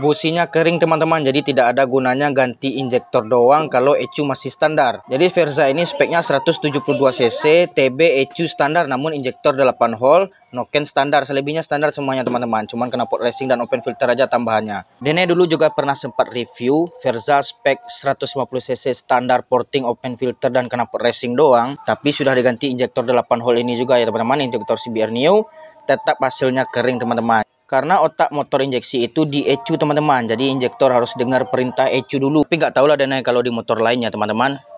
businya kering teman-teman jadi tidak ada gunanya ganti injektor doang kalau ECU masih standar jadi Versa ini speknya 172cc TB ECU standar namun injektor 8 hole noken standar selebihnya standar semuanya teman-teman cuman kena racing dan open filter aja tambahannya Dene dulu juga pernah sempat review Versa spek 150cc standar porting open filter dan kena racing doang tapi sudah diganti injektor 8 hole ini juga ya teman-teman injektor CBR New tetap hasilnya kering teman-teman karena otak motor injeksi itu di ECU teman-teman jadi injektor harus dengar perintah ECU dulu tapi nggak tahu lah dana kalau di motor lainnya teman-teman